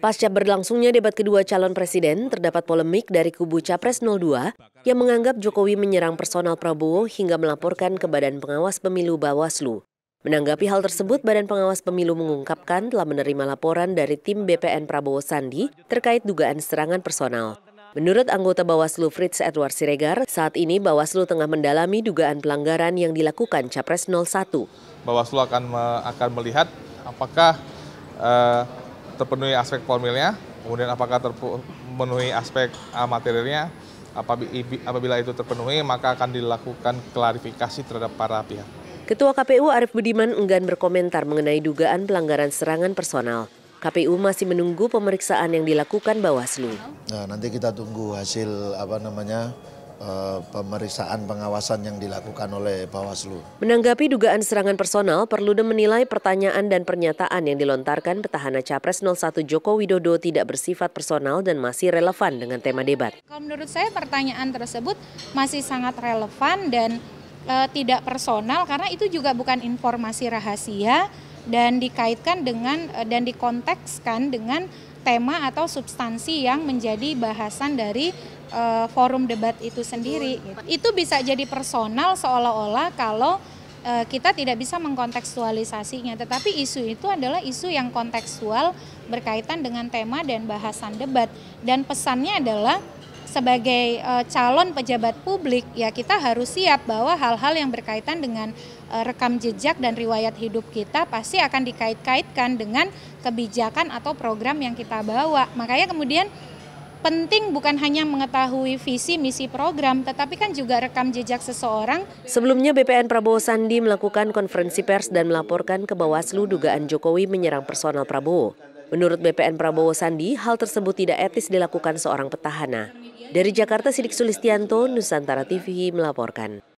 Pasca berlangsungnya debat kedua calon presiden, terdapat polemik dari kubu Capres 02 yang menganggap Jokowi menyerang personal Prabowo hingga melaporkan ke Badan Pengawas Pemilu Bawaslu. Menanggapi hal tersebut, Badan Pengawas Pemilu mengungkapkan telah menerima laporan dari tim BPN Prabowo Sandi terkait dugaan serangan personal. Menurut anggota Bawaslu Fritz Edward Siregar, saat ini Bawaslu tengah mendalami dugaan pelanggaran yang dilakukan Capres 01. Bawaslu akan me akan melihat apakah uh, terpenuhi aspek formilnya, kemudian apakah terpenuhi aspek ah, materialnya. Apabila itu terpenuhi, maka akan dilakukan klarifikasi terhadap para pihak. Ketua KPU Arief Budiman enggan berkomentar mengenai dugaan pelanggaran serangan personal. KPU masih menunggu pemeriksaan yang dilakukan Bawaslu. Nah, nanti kita tunggu hasil apa namanya Eh, pemeriksaan pengawasan yang dilakukan oleh Bawaslu. Menanggapi dugaan serangan personal, Perludem menilai pertanyaan dan pernyataan yang dilontarkan petahana Capres 01 Joko Widodo tidak bersifat personal dan masih relevan dengan tema debat. Kalau menurut saya pertanyaan tersebut masih sangat relevan dan e, tidak personal karena itu juga bukan informasi rahasia dan dikaitkan dengan eh, dan dikontekskan dengan tema atau substansi yang menjadi bahasan dari uh, forum debat itu sendiri. Gitu. Itu bisa jadi personal seolah-olah kalau uh, kita tidak bisa mengkontekstualisasinya, tetapi isu itu adalah isu yang kontekstual berkaitan dengan tema dan bahasan debat dan pesannya adalah sebagai uh, calon pejabat publik ya kita harus siap bahwa hal-hal yang berkaitan dengan uh, rekam jejak dan riwayat hidup kita pasti akan dikait-kaitkan dengan kebijakan atau program yang kita bawa. Makanya kemudian penting bukan hanya mengetahui visi misi program, tetapi kan juga rekam jejak seseorang. Sebelumnya BPN Prabowo Sandi melakukan konferensi pers dan melaporkan ke Bawaslu dugaan Jokowi menyerang personal Prabowo. Menurut BPN Prabowo Sandi, hal tersebut tidak etis dilakukan seorang petahana. Dari Jakarta, Sidik Sulistianto, Nusantara TV melaporkan.